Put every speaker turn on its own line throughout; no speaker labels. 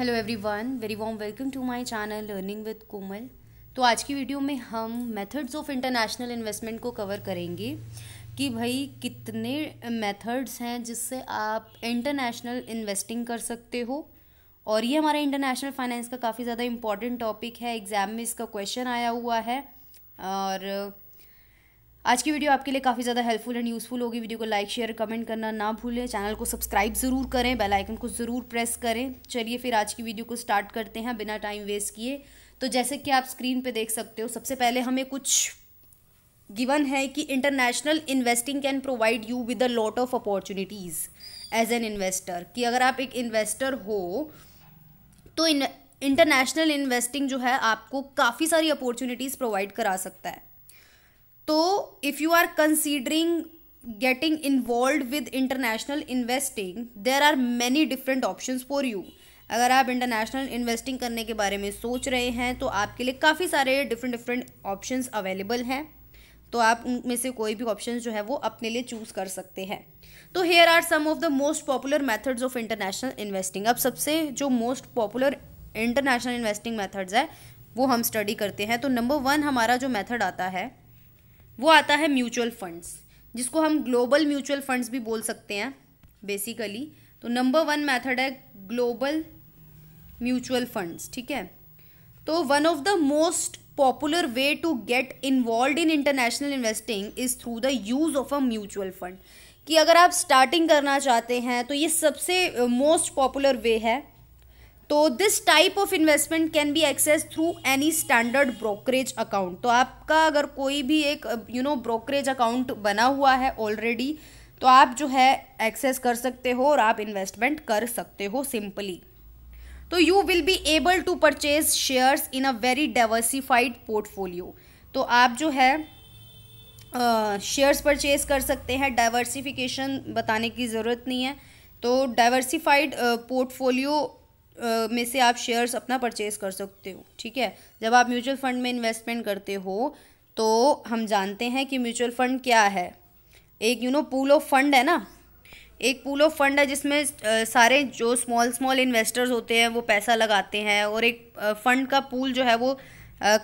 hello everyone very warm welcome to my channel learning with Komal तो आज की video में हम मेथड्स ऑफ इंटरनेशनल इन्वेस्टमेंट को कवर करेंगे कि भाई कितने मेथड्स हैं जिससे आप इंटरनेशनल इन्वेस्टिंग कर सकते हो और ये हमारा इंटरनेशनल फाइनेंस का काफ़ी ज़्यादा इम्पॉर्टेंट टॉपिक है एग्ज़ाम में इसका क्वेश्चन आया हुआ है और आज की वीडियो आपके लिए काफ़ी ज़्यादा हेल्पफुल एंड यूज़फुल होगी वीडियो को लाइक शेयर कमेंट करना ना भूलें चैनल को सब्सक्राइब ज़रूर करें बेल आइकन को ज़रूर प्रेस करें चलिए फिर आज की वीडियो को स्टार्ट करते हैं बिना टाइम वेस्ट किए तो जैसे कि आप स्क्रीन पे देख सकते हो सबसे पहले हमें कुछ गिवन है कि international investing can provide you with a lot of opportunities as an investor कि अगर आप एक इन्वेस्टर हो तो इंटरनेशनल इन्वेस्टिंग जो है आपको काफ़ी सारी अपॉर्चुनिटीज़ प्रोवाइड करा सकता है तो if you are considering getting involve with international investing there are many different option for you अगर आप इंटरनेशनल इन्वेस्टिंग करने के बारे में सोच रहे हैं तो आपके लिए काफ़ी सारे डिफरेंट डिफरेंट ऑप्शंस अवेलेबल हैं तो आप उनमें से कोई भी ऑप्शन जो है वो अपने लिए चूज़ कर सकते हैं तो here are some of the most popular methods of international investing अब सबसे जो most popular international investing methods है वो हम स्टडी करते हैं तो नंबर वन हमारा जो मेथड आता है वो आता है म्यूचुअल फंड्स जिसको हम ग्लोबल म्यूचुअल फंड्स भी बोल सकते हैं बेसिकली तो नंबर वन मेथड है ग्लोबल म्यूचुअल फंड्स ठीक है तो one of the most popular way to get involve in international investing is through the use of a mutual fund कि अगर आप स्टार्टिंग करना चाहते हैं तो ये सबसे मोस्ट पॉपुलर वे है तो this type of investment can be access through any standard brokerage account तो आपका अगर कोई भी एक यू नो ब्रोकरेज अकाउंट बना हुआ है ऑलरेडी तो आप जो है एक्सेस कर सकते हो और आप इन्वेस्टमेंट कर सकते हो सिंपली तो you will be able to purchase shares in a very diversified portfolio तो आप जो है शेयर्स uh, परचेज कर सकते हैं डाइवर्सिफिकेशन बताने की ज़रूरत नहीं है तो डाइवर्सिफाइड पोर्टफोलियो में से आप शेयर्स अपना परचेज कर सकते हो ठीक है जब आप म्यूचुअल फंड में इन्वेस्टमेंट करते हो तो हम जानते हैं कि म्यूचुअल फंड क्या है एक you know pool of fund है ना एक पूल ऑफ फंड है जिसमें सारे जो स्मॉल स्मॉल इन्वेस्टर्स होते हैं वो पैसा लगाते हैं और एक फंड का पूल जो है वो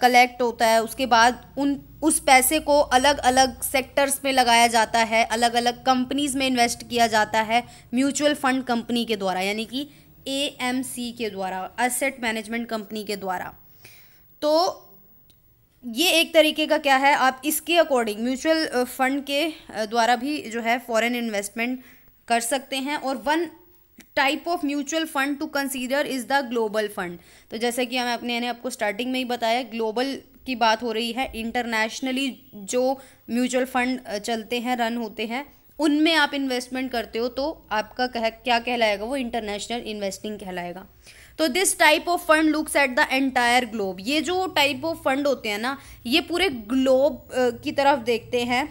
कलेक्ट होता है उसके बाद उन उस पैसे को अलग अलग सेक्टर्स में लगाया जाता है अलग अलग कंपनीज में इन्वेस्ट किया जाता है म्यूचुअल फंड कंपनी के द्वारा यानी कि एएमसी के द्वारा असेट मैनेजमेंट कंपनी के द्वारा तो ये एक तरीके का क्या है आप इसके अकॉर्डिंग म्यूचुअल फंड के uh, द्वारा भी जो है फॉरेन इन्वेस्टमेंट कर सकते हैं और one type of mutual fund to consider is the global fund तो जैसे कि हमें अपने ने आपको स्टार्टिंग में ही बताया ग्लोबल की बात हो रही है इंटरनेशनली जो म्यूचुअल फंड uh, चलते हैं रन होते हैं उनमें आप इन्वेस्टमेंट करते हो तो आपका कह क्या कहलाएगा वो इंटरनेशनल इन्वेस्टिंग कहलाएगा तो this type of fund looks at the entire globe ये जो टाइप ऑफ फंड होते हैं ना ये पूरे ग्लोब की तरफ देखते हैं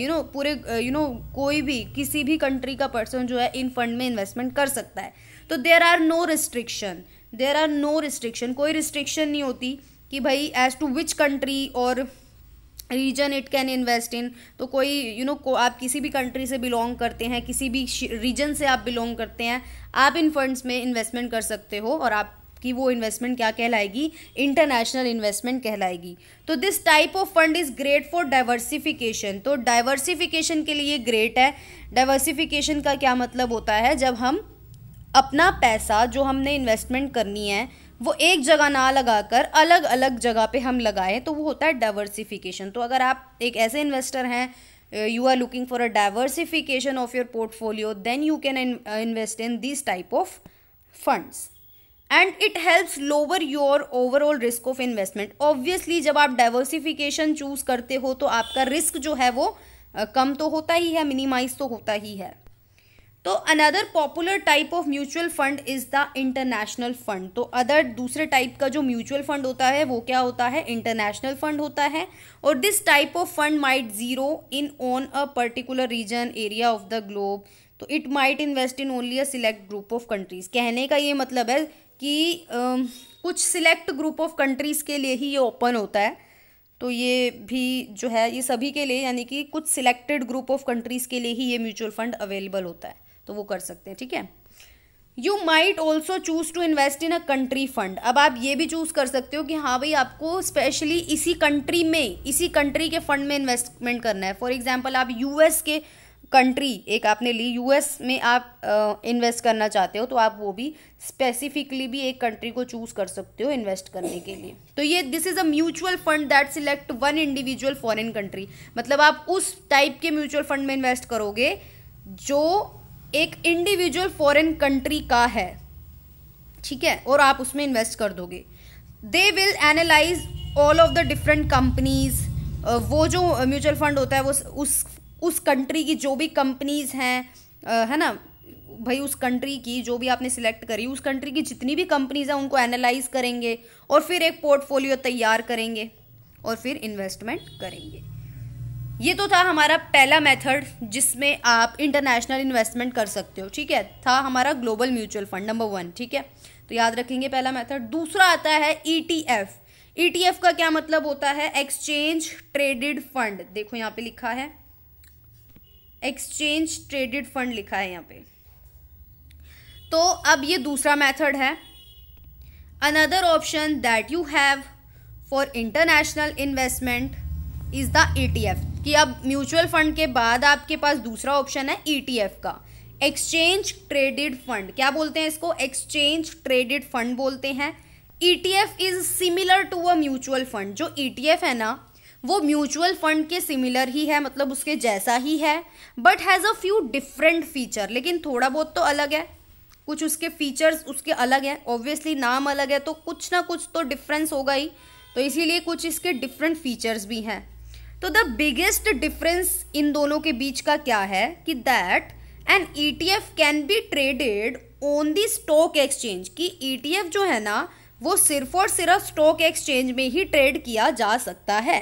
यू नो पूरे यू नो कोई भी किसी भी कंट्री का पर्सन जो है इन फंड में इन्वेस्टमेंट कर सकता है तो there are no restriction there are no restriction कोई रिस्ट्रिक्शन नहीं होती कि भाई एज टू विच कंट्री और region it can invest in तो कोई यू you नो know, को आप किसी भी कंट्री से बिलोंग करते हैं किसी भी रीजन से आप बिलोंग करते हैं आप इन फंड्स में इन्वेस्टमेंट कर सकते हो और आप कि वो इन्वेस्टमेंट क्या कहलाएगी इंटरनेशनल इन्वेस्टमेंट कहलाएगी तो this type of fund is great for diversification तो डाइवर्सिफिकेशन के लिए ग्रेट है डाइवर्सिफिकेशन का क्या मतलब होता है जब हम अपना पैसा जो हमने इन्वेस्टमेंट करनी है वो एक जगह ना लगाकर अलग अलग जगह पे हम लगाएं तो वो होता है डाइवर्सिफिकेशन तो अगर आप एक ऐसे इन्वेस्टर हैं you are looking for a diversification of your portfolio then you can invest in this type of funds and it helps lower your overall risk of investment obviously जब आप डाइवर्सिफिकेशन चूज करते हो तो आपका risk जो है वो uh, कम तो होता ही है मिनिमाइज तो होता ही है तो another popular type of mutual fund is the international fund तो अदर दूसरे टाइप का जो म्यूचुअल फंड होता है वो क्या होता है इंटरनेशनल फंड होता है और this type of fund might zero in on a particular region area of the globe so it might invest in only a select group of countries कहने का ये मतलब है कि आ, कुछ सिलेक्ट ग्रुप ऑफ कंट्रीज़ के लिए ही ये ओपन होता है तो ये भी जो है ये सभी के लिए यानी कि कुछ सिलेक्टेड ग्रुप ऑफ कंट्रीज़ के लिए ही ये म्यूचुअल फंड अवेलेबल होता है तो वो कर सकते हैं ठीक है you might also choose to invest in a country fund अब आप ये भी चूज कर सकते हो कि हाँ भाई आपको स्पेशली इसी कंट्री में इसी कंट्री के फंड में इन्वेस्टमेंट करना है फॉर एग्जाम्पल आप यूएस के कंट्री एक आपने ली यूएस में आप इन्वेस्ट uh, करना चाहते हो तो आप वो भी स्पेसिफिकली भी एक कंट्री को चूज कर सकते हो इन्वेस्ट करने के लिए तो ये this is a mutual fund that select one individual foreign country मतलब आप उस टाइप के म्यूचुअल फंड में इन्वेस्ट करोगे जो एक इंडिविजुअल फॉरेन कंट्री का है ठीक है और आप उसमें इन्वेस्ट कर दोगे they will analyse all of the different companies वो जो म्यूचुअल फंड होता है वो उस उस कंट्री की जो भी कंपनीज हैं है ना भाई उस कंट्री की जो भी आपने सिलेक्ट करी उस कंट्री की जितनी भी कंपनीज हैं उनको एनालाइज करेंगे और फिर एक पोर्टफोलियो तैयार करेंगे और फिर इन्वेस्टमेंट करेंगे ये तो था हमारा पहला मेथड जिसमें आप इंटरनेशनल इन्वेस्टमेंट कर सकते हो ठीक है था हमारा global mutual fund number one ठीक है तो याद रखेंगे पहला मेथड दूसरा आता है ईटीएफ e ईटीएफ e का क्या मतलब होता है एक्सचेंज ट्रेडेड फंड देखो यहाँ पे लिखा है एक्सचेंज ट्रेडेड फंड लिखा है यहाँ पे तो अब ये दूसरा मेथड है another option that you have for international investment is the ETF कि अब म्यूचुअल फंड के बाद आपके पास दूसरा ऑप्शन है ईटीएफ e का एक्सचेंज ट्रेडेड फंड क्या बोलते हैं इसको एक्सचेंज ट्रेडेड फंड बोलते हैं ETF is similar to a mutual fund जो ईटीएफ e है ना वो म्यूचुअल फंड के सिमिलर ही है मतलब उसके जैसा ही है but has a few different feature लेकिन थोड़ा बहुत तो अलग है कुछ उसके फीचर्स उसके अलग हैं ऑब्वियसली नाम अलग है तो कुछ ना कुछ तो डिफरेंस होगा ही तो इसीलिए कुछ इसके डिफरेंट फीचर्स भी हैं तो द बिगेस्ट डिफरेंस इन दोनों के बीच का क्या है कि that an E T F can be traded on the stock exchange कि ई टी एफ जो है ना वो सिर्फ और सिर्फ स्टॉक एक्सचेंज में ही ट्रेड किया जा सकता है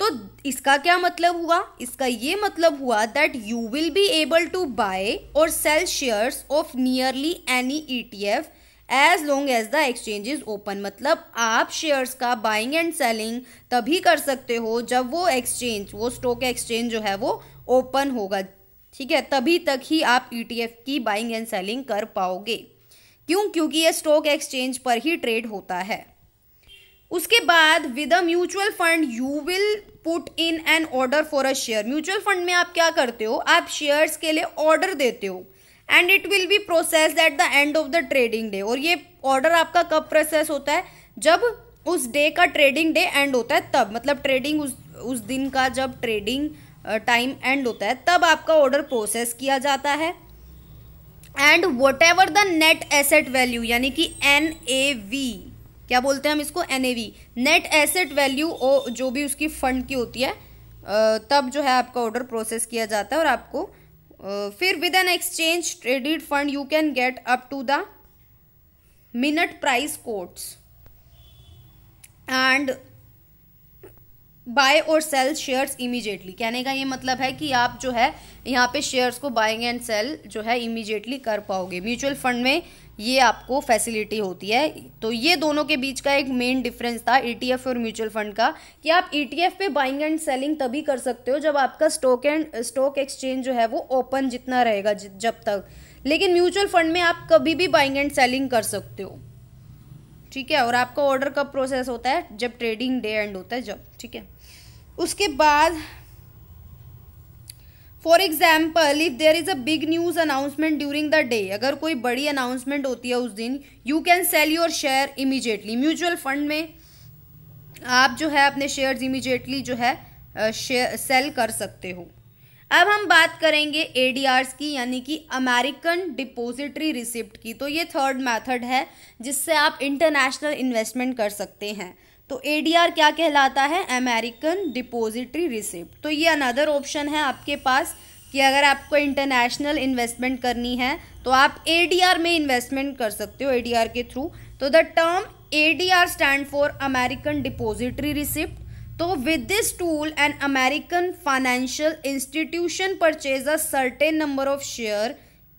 तो इसका क्या मतलब हुआ इसका ये मतलब हुआ that you will be able to buy और sell shares of nearly any E T F as long as the exchange is open मतलब आप शेयर्स का बाइंग एंड सेलिंग तभी कर सकते हो जब वो एक्सचेंज वो स्टॉक एक्सचेंज जो है वो ओपन होगा ठीक है तभी तक ही आप ईटीएफ e की बाइंग एंड सेलिंग कर पाओगे क्यों क्योंकि ये स्टॉक एक्सचेंज पर ही ट्रेड होता है उसके बाद with a mutual fund you will put in an order for a share mutual fund में आप क्या करते हो आप शेयर्स के लिए ऑर्डर देते हो and it will be process at the end of the trading day और ये ऑर्डर आपका कब प्रोसेस होता है जब उस डे का ट्रेडिंग डे एंड होता है तब मतलब ट्रेडिंग उस उस दिन का जब ट्रेडिंग टाइम एंड होता है तब आपका ऑर्डर प्रोसेस किया जाता है and whatever the net asset value यानी कि एन ए वी क्या बोलते हैं हम इसको N A V net asset value जो भी उसकी फंड की होती है तब जो है आपका ऑर्डर प्रोसेस किया जाता है और आपको Uh, फिर with an exchange traded fund you can get up to the minute price quotes and buy और सेल शेयर्स इमीजिएटली कहने का ये मतलब है कि आप जो है यहाँ पे शेयर्स को बाइंग एंड सेल जो है इमीजिएटली कर पाओगे म्यूचुअल फंड में ये आपको फैसिलिटी होती है तो ये दोनों के बीच का एक मेन डिफरेंस था ईटीएफ e और म्यूचुअल फंड का कि आप ईटीएफ e पे बाइंग एंड सेलिंग तभी कर सकते हो जब आपका स्टॉक एंड स्टॉक एक्सचेंज जो है वो ओपन जितना रहेगा जब तक लेकिन म्यूचुअल फंड में आप कभी भी बाइंग एंड सेलिंग कर सकते हो ठीक है और आपका ऑर्डर कब प्रोसेस होता है जब ट्रेडिंग डे एंड होता है जब ठीक है उसके बाद for example if there is a big news announcement during the day अगर कोई बड़ी अनाउंसमेंट होती है उस दिन you can sell your share immediately mutual fund में आप जो है अपने शेयर्स इमीजिएटली जो है शेयर सेल कर सकते हो अब हम बात करेंगे एडीआर्स की यानी कि अमेरिकन डिपोजिटरी रिसिप्ट की तो ये थर्ड मेथड है जिससे आप इंटरनेशनल इन्वेस्टमेंट कर सकते हैं तो आर क्या कहलाता है अमेरिकन डिपोजिटरी रिसिप्ट तो ये अनदर ऑप्शन है आपके पास कि अगर आपको इंटरनेशनल इन्वेस्टमेंट करनी है तो आप आर में इन्वेस्टमेंट कर सकते हो आर के थ्रू तो the term A D R stand for American depository receipt तो with this tool an American financial institution purchase a certain number of share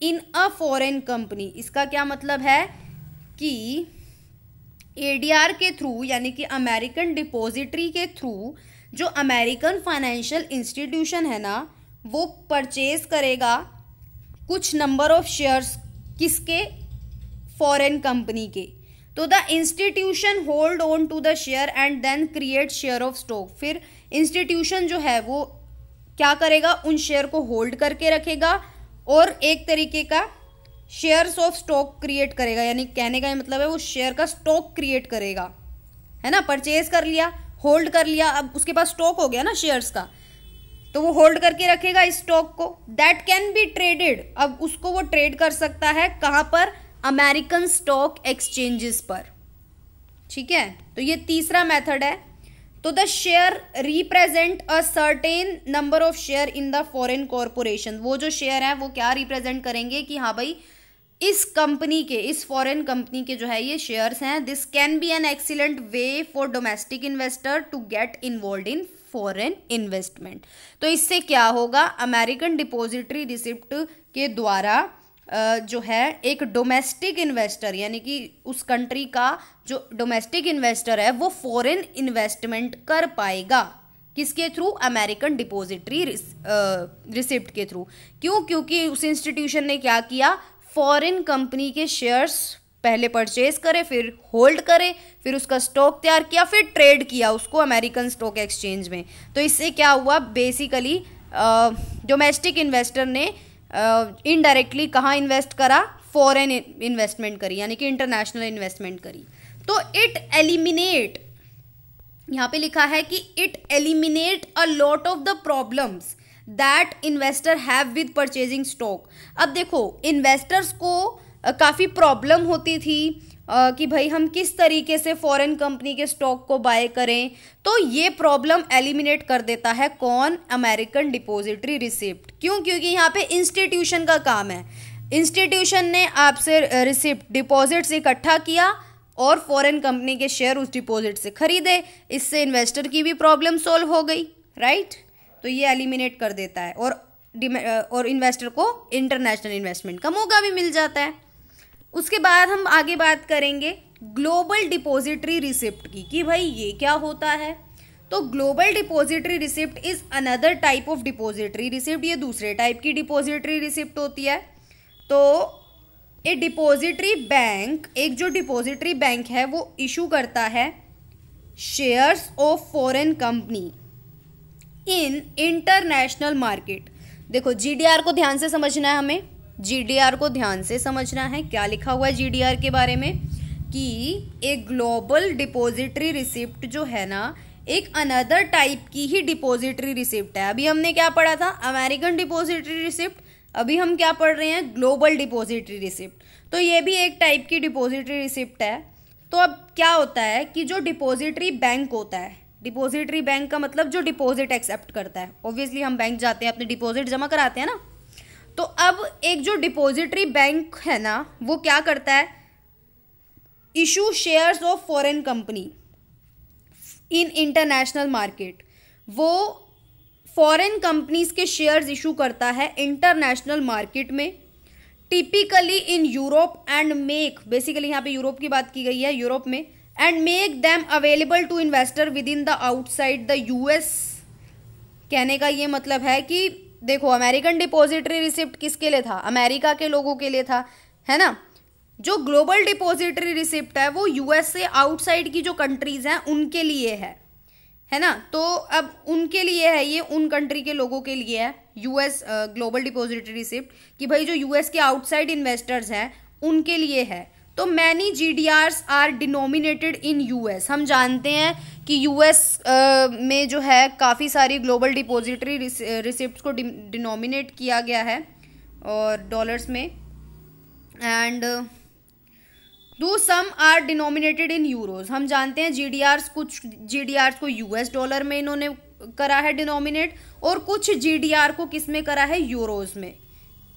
in a foreign company इसका क्या मतलब है कि एडीआर के थ्रू यानी कि अमेरिकन डिपॉजिटरी के थ्रू जो अमेरिकन फाइनेंशियल इंस्टीट्यूशन है ना वो परचेज करेगा कुछ नंबर ऑफ शेयर्स किसके फॉरेन कंपनी के तो the institution hold on to the share and then create share of stock फिर इंस्टीट्यूशन जो है वो क्या करेगा उन शेयर को होल्ड करके रखेगा और एक तरीके का शेयर्स ऑफ स्टॉक क्रिएट करेगा यानी कहने का मतलब है वो शेयर का स्टॉक क्रिएट करेगा है ना परचेज कर लिया होल्ड कर लिया अब उसके पास स्टॉक हो गया ना शेयर्स का तो वो होल्ड करके रखेगा इस स्टॉक को दैट कैन बी ट्रेडेड अब उसको वो ट्रेड कर सकता है कहाँ पर अमेरिकन स्टॉक एक्सचेंजेस पर ठीक है तो ये तीसरा मेथड है तो the share represent a certain number of share in the foreign corporation वो जो शेयर है वो क्या रिप्रेजेंट करेंगे कि हाँ भाई इस कंपनी के इस फॉरेन कंपनी के जो है ये शेयर्स हैं this can be an excellent way for domestic investor to get involve in foreign investment तो इससे क्या होगा अमेरिकन डिपॉजिटरी रिसिप्ट के द्वारा जो है एक डोमेस्टिक इन्वेस्टर यानी कि उस कंट्री का जो डोमेस्टिक इन्वेस्टर है वो फॉरेन इन्वेस्टमेंट कर पाएगा किसके थ्रू अमेरिकन डिपॉजिटरी रिसिप्ट के थ्रू क्यों क्योंकि उस इंस्टीट्यूशन ने क्या किया फॉरेन कंपनी के शेयर्स पहले परचेज करे फिर होल्ड करे फिर उसका स्टॉक तैयार किया फिर ट्रेड किया उसको अमेरिकन स्टॉक एक्सचेंज में तो इससे क्या हुआ बेसिकली डोमेस्टिक इन्वेस्टर ने इनडायरेक्टली कहाँ इन्वेस्ट करा फॉरेन इन्वेस्टमेंट करी यानी कि इंटरनेशनल इन्वेस्टमेंट करी तो इट एलिमिनेट यहाँ पे लिखा है कि it eliminate a lot of the problems that investor have with purchasing stock अब देखो इन्वेस्टर्स को काफ़ी प्रॉब्लम होती थी कि भाई हम किस तरीके से फॉरेन कंपनी के स्टॉक को बाय करें तो ये प्रॉब्लम एलिमिनेट कर देता है कौन अमेरिकन डिपॉजिटरी रिसिप्ट क्यों क्योंकि यहाँ पे इंस्टीट्यूशन का काम है इंस्टीट्यूशन ने आपसे रिसिप्ट डिपॉजिट्स इकट्ठा किया और फॉरेन कंपनी के शेयर उस डिपॉजिट से खरीदे इससे इन्वेस्टर की भी प्रॉब्लम सॉल्व हो गई राइट तो ये एलिमिनेट कर देता है और और इन्वेस्टर को इंटरनेशनल इन्वेस्टमेंट का मौका भी मिल जाता है उसके बाद हम आगे बात करेंगे ग्लोबल डिपॉजिटरी रिसिप्ट की कि भाई ये क्या होता है तो global depository receipt is another type of depository receipt ये दूसरे टाइप की डिपॉजिटरी रिसिप्ट होती है तो ए डिपॉजिटरी बैंक एक जो डिपॉजिटरी बैंक है वो इशू करता है shares of foreign company in international market देखो जीडीआर को ध्यान से समझना है हमें जीडीआर को ध्यान से समझना है क्या लिखा हुआ है जीडीआर के बारे में कि एक ग्लोबल डिपॉजिटरी रिसिप्ट जो है ना एक अनदर टाइप की ही डिपॉजिटरी रिसिप्ट है अभी हमने क्या पढ़ा था अमेरिकन डिपोजिटरी रिसिप्ट अभी हम क्या पढ़ रहे हैं ग्लोबल डिपोजिटरी रिसिप्ट तो ये भी एक टाइप की डिपॉजिटरी रिसिप्ट है तो अब क्या होता है कि जो डिपोजिटरी बैंक होता है डिपॉजिटरी बैंक का मतलब जो डिपॉजिट एक्सेप्ट करता है ऑब्वियसली हम बैंक जाते हैं अपने डिपॉजिट जमा कराते हैं ना तो अब एक जो डिपॉजिटरी बैंक है ना वो क्या करता है issue shares of foreign company in international market वो फॉरेन कंपनीज के शेयर्स इशू करता है इंटरनेशनल मार्केट में typically in Europe and make basically यहाँ पे यूरोप की बात की गई है यूरोप में and them available to investor within the outside the U S कहने का ये मतलब है कि देखो अमेरिकन डिपॉजिटरी रिसिप्ट किसके लिए था अमेरिका के लोगों के लिए था है ना जो ग्लोबल डिपॉजिटरी रिसिप्ट है वो यूएस से आउटसाइड की जो कंट्रीज़ हैं उनके लिए है है ना तो अब उनके लिए है ये उन कंट्री के लोगों के लिए है यूएस ग्लोबल डिपॉजिटरी रिसिप्ट कि भाई जो यूएस के आउटसाइड इन्वेस्टर्स हैं उनके लिए है तो many G D Rs are denominated in US हम जानते हैं कि यूएस में जो है काफ़ी सारी ग्लोबल डिपॉजिटरी रिसिप्ट को डिनोमिनेट किया गया है और डॉलर्स में and though some are denominated in euros हम जानते हैं जी डी आर्स कुछ जी डी आर्स को यूएस डॉलर में इन्होंने करा है डिनोमिनेट और कुछ जी डी आर को किस में करा है यूरोज में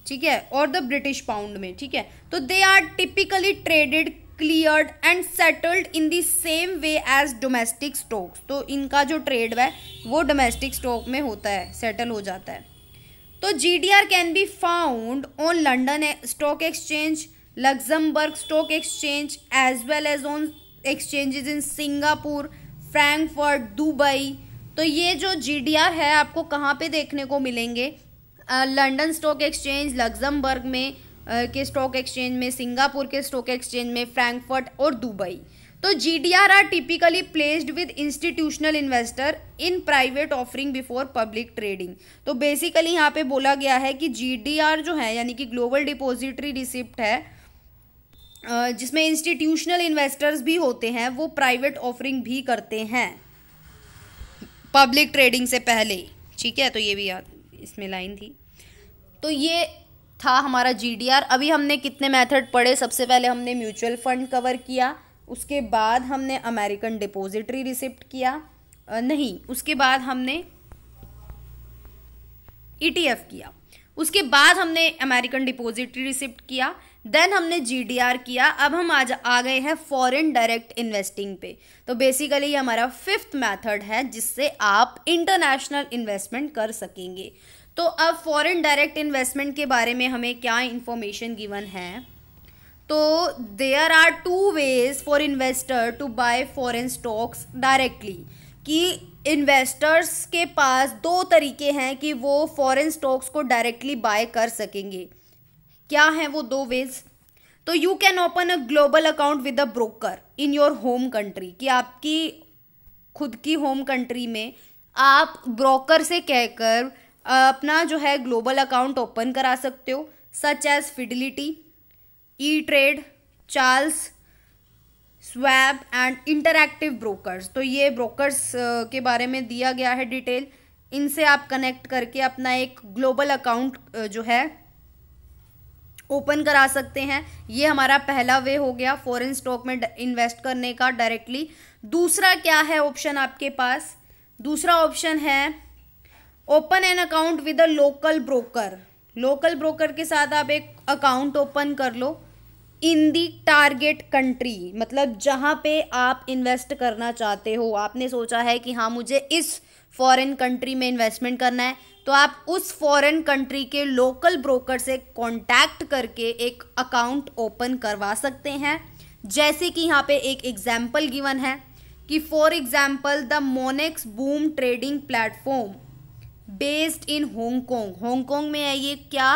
ठीक है और द ब्रिटिश पाउंड में ठीक है तो they are typically traded cleared and settled in the same way as domestic stocks तो इनका जो ट्रेड है वो डोमेस्टिक स्टॉक में होता है सेटल हो जाता है तो G D R can be found on London stock exchange Luxembourg stock exchange as well as on exchanges in Singapore Frankfurt Dubai तो ये जो जी डी आर है आपको कहाँ पे देखने को मिलेंगे लंदन स्टॉक एक्सचेंज लग्जमबर्ग में के स्टॉक एक्सचेंज में सिंगापुर के स्टॉक एक्सचेंज में फ्रैंकफर्ट और दुबई तो G D R are typically placed with institutional investor in private offering before public trading तो बेसिकली यहाँ पे बोला गया है कि जी डी आर जो है यानी कि ग्लोबल डिपोजिटरी रिसिप्ट है जिसमें इंस्टीट्यूशनल इन्वेस्टर्स भी होते हैं वो प्राइवेट ऑफरिंग भी करते हैं पब्लिक ट्रेडिंग से पहले ठीक है तो ये भी याद इसमें लाइन थी तो ये था हमारा जी अभी हमने कितने मेथड पढ़े सबसे पहले हमने म्यूचुअल फंड कवर किया उसके बाद हमने अमेरिकन डिपोजिटरी रिसिप्ट किया नहीं उसके बाद हमने ई e किया उसके बाद हमने अमेरिकन डिपोजिटरी रिसिप्ट किया देन हमने जी किया अब हम आज आ गए हैं फॉरेन डायरेक्ट इन्वेस्टिंग पे तो बेसिकली ये हमारा फिफ्थ मेथड है जिससे आप इंटरनेशनल इन्वेस्टमेंट कर सकेंगे तो अब फॉरेन डायरेक्ट इन्वेस्टमेंट के बारे में हमें क्या इन्फॉर्मेशन गिवन है तो there are two ways for investor to buy foreign stocks directly कि इन्वेस्टर्स के पास दो तरीके हैं कि वो फॉरेन स्टॉक्स को डायरेक्टली बाय कर सकेंगे क्या हैं वो दो वेज तो you can open a global account with a broker in your home country कि आपकी खुद की होम कंट्री में आप ब्रोकर से कहकर अपना जो है ग्लोबल अकाउंट ओपन करा सकते हो such as Fidelity E Trade Charles Schwab and interactive brokers तो ये ब्रोकर्स के बारे में दिया गया है डिटेल इनसे आप कनेक्ट करके अपना एक ग्लोबल अकाउंट जो है ओपन करा सकते हैं ये हमारा पहला वे हो गया फॉरेन स्टॉक में इन्वेस्ट करने का डायरेक्टली दूसरा क्या है ऑप्शन आपके पास दूसरा ऑप्शन है open an account with a local broker local broker के साथ आप एक अकाउंट ओपन कर लो इन दी टारगेट कंट्री मतलब जहाँ पे आप इन्वेस्ट करना चाहते हो आपने सोचा है कि हाँ मुझे इस फॉरेन कंट्री में इन्वेस्टमेंट करना है तो आप उस फॉरेन कंट्री के लोकल ब्रोकर से कांटेक्ट करके एक अकाउंट ओपन करवा सकते हैं जैसे कि यहाँ पे एक एग्जाम्पल गिवन है कि for example the Monex Boom trading platform based in Hong Kong Hong Kong में है ये क्या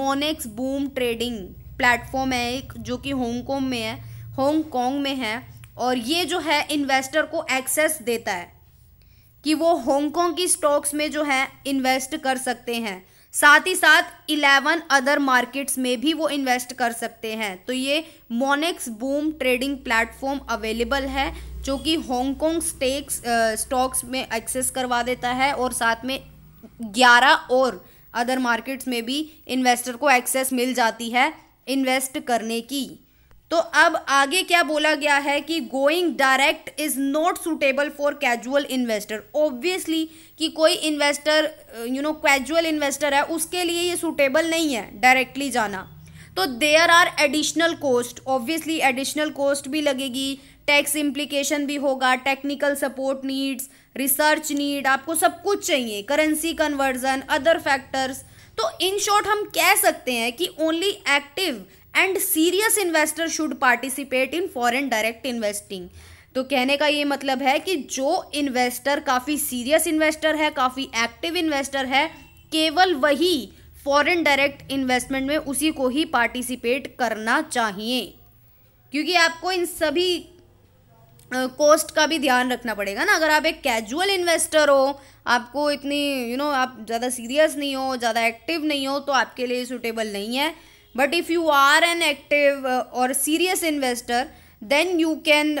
मोनेक्स बूम ट्रेडिंग प्लेटफॉर्म है एक जो कि होंगकोंग में है होंगकोंग में है और ये जो है इन्वेस्टर को एक्सेस देता है कि वो हांगकांग की स्टॉक्स में जो है इन्वेस्ट कर सकते हैं साथ ही साथ 11 अदर मार्केट्स में भी वो इन्वेस्ट कर सकते हैं तो ये Monex Boom trading platform available है जो कि हांगकांग स्टेक्स स्टॉक्स में एक्सेस करवा देता है और साथ में 11 और अदर मार्केट्स में भी इन्वेस्टर को एक्सेस मिल जाती है इन्वेस्ट करने की तो अब आगे क्या बोला गया है कि going direct is not suitable for casual investor obviously कि कोई investor you know casual investor है उसके लिए ये सुटेबल नहीं है डायरेक्टली जाना तो there are additional cost obviously additional cost भी लगेगी टैक्स इम्प्लीकेशन भी होगा technical support needs research need आपको सब कुछ चाहिए करेंसी कन्वर्जन अदर फैक्टर्स तो इन शॉर्ट हम कह सकते हैं कि only active and serious investor should participate in foreign direct investing तो कहने का ये मतलब है कि जो इन्वेस्टर काफ़ी सीरियस इन्वेस्टर है काफ़ी एक्टिव इन्वेस्टर है केवल वही फॉरेन डायरेक्ट इन्वेस्टमेंट में उसी को ही पार्टिसिपेट करना चाहिए क्योंकि आपको इन सभी कॉस्ट का भी ध्यान रखना पड़ेगा ना अगर आप एक कैजुअल इन्वेस्टर हो आपको इतनी यू you नो know, आप ज़्यादा सीरियस नहीं हो ज़्यादा एक्टिव नहीं हो तो आपके लिए सुटेबल नहीं है but if you are an active और serious investor then you can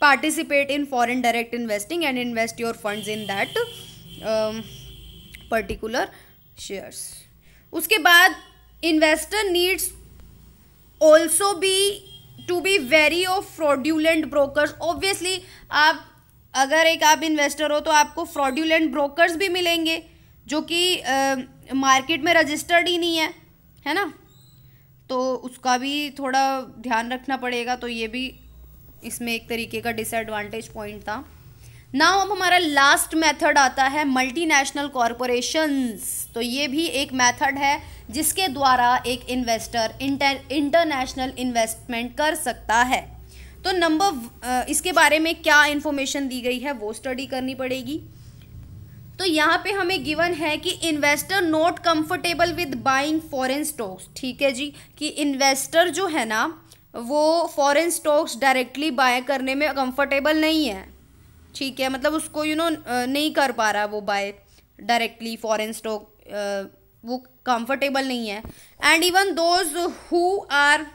participate in foreign direct investing and invest your fund in that particular shares उसके बाद investor needs also be to be wary of fraudulent broker obviously आप अगर एक आप investor हो तो आपको फ्रॉड्यूलेंट ब्रोकर भी मिलेंगे जो कि मार्केट uh, में रजिस्टर्ड ही नहीं है है ना तो उसका भी थोड़ा ध्यान रखना पड़ेगा तो ये भी इसमें एक तरीके का डिसएडवांटेज पॉइंट था नाउ अब हमारा लास्ट मेथड आता है मल्टीनेशनल कॉरपोरेशंस तो ये भी एक मेथड है जिसके द्वारा एक इन्वेस्टर इंटरनेशनल इन्वेस्टमेंट कर सकता है तो नंबर इसके बारे में क्या इन्फॉर्मेशन दी गई है वो स्टडी करनी पड़ेगी तो यहाँ पे हमें गिवन है कि investor not comfortable with buying foreign stocks ठीक है जी कि इन्वेस्टर जो है ना वो फॉरेन स्टॉक्स डायरेक्टली बाय करने में कंफर्टेबल नहीं है ठीक है मतलब उसको यू you नो know, नहीं कर पा रहा वो बाय डायरेक्टली फॉरेन स्टॉक वो कंफर्टेबल नहीं है and even those who are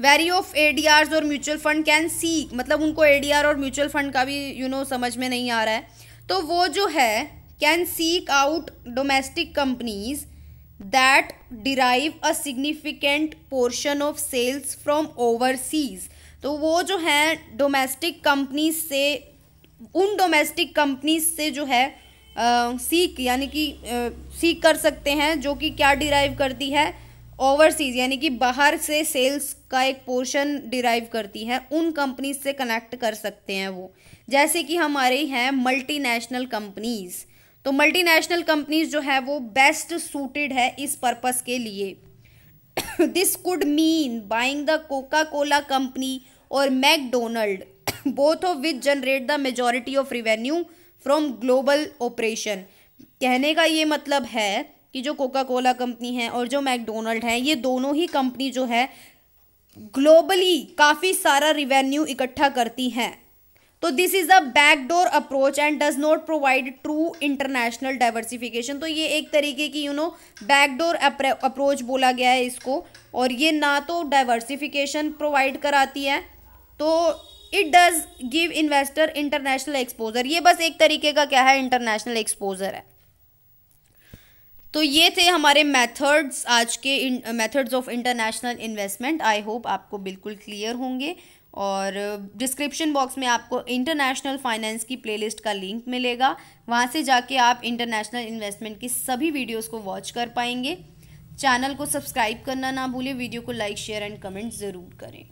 wary of A D R और म्यूचुअल फंड कैन सीक मतलब उनको ए डी आर और म्यूचुअल फंड का भी यू you नो know, समझ में नहीं आ रहा है तो वो जो है can seek out domestic companies that derive a significant portion of sales from overseas तो वो जो है डोमेस्टिक कंपनीज से उन डोमेस्टिक कंपनीज से जो है सीख यानी कि सीख कर सकते हैं जो कि क्या डिराइव करती है ओवरसीज यानी कि बाहर से सेल्स का एक पोर्शन डिराइव करती हैं उन कंपनीज से कनेक्ट कर सकते हैं वो जैसे कि हमारे हैं मल्टीनेशनल कंपनीज़ तो मल्टीनेशनल कंपनीज जो है वो बेस्ट सूटेड है इस पर्पस के लिए this could mean buying the Coca Cola company और McDonald both of which generate the majority of revenue from global operation कहने का ये मतलब है कि जो कोका कोला कंपनी है और जो मैकडोनल्ड है ये दोनों ही कंपनी जो है ग्लोबली काफ़ी सारा रिवेन्यू इकट्ठा करती हैं तो this is a backdoor approach and does not provide true international diversification तो ये एक तरीके की यू नो बैकडोर अप्रोच बोला गया है इसको और ये ना तो डाइवर्सिफिकेशन प्रोवाइड कराती है तो it does give investor international exposure ये बस एक तरीके का क्या है इंटरनेशनल एक्सपोजर है तो ये थे हमारे मेथड्स आज के methods of international investment I hope आपको बिल्कुल क्लियर होंगे और डिस्क्रिप्शन बॉक्स में आपको इंटरनेशनल फाइनेंस की प्लेलिस्ट का लिंक मिलेगा वहाँ से जाके आप इंटरनेशनल इन्वेस्टमेंट की सभी वीडियोस को वॉच कर पाएंगे चैनल को सब्सक्राइब करना ना भूलें वीडियो को लाइक शेयर एंड कमेंट ज़रूर करें